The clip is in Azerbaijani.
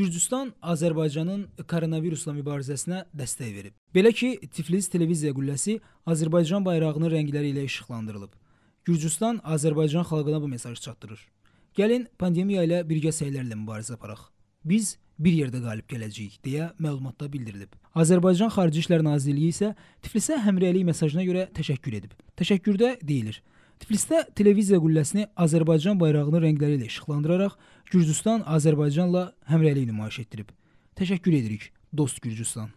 Gürcüstan Azərbaycanın koronavirusla mübarizəsinə dəstək verib. Belə ki, Tiflis televiziya qülləsi Azərbaycan bayrağının rəngləri ilə işıqlandırılıb. Gürcüstan Azərbaycan xalqına bu mesajı çatdırır. Gəlin pandemiya ilə birgə səylərlə mübarizə aparaq. Biz bir yerdə qalib gələcəyik deyə məlumatda bildirilib. Azərbaycan Xarici İşlər Nazirliyi isə Tiflisə həmrəylik mesajına görə təşəkkür edib. Təşəkkürdə deyilir: Tiflisdə televiziya qülləsini Azərbaycan bayrağının rəngləri ilə işıqlandıraraq Gürcüstan Azərbaycanla həmrəylik nümayiş etdirib. Təşəkkür edirik, dost Gürcüstan.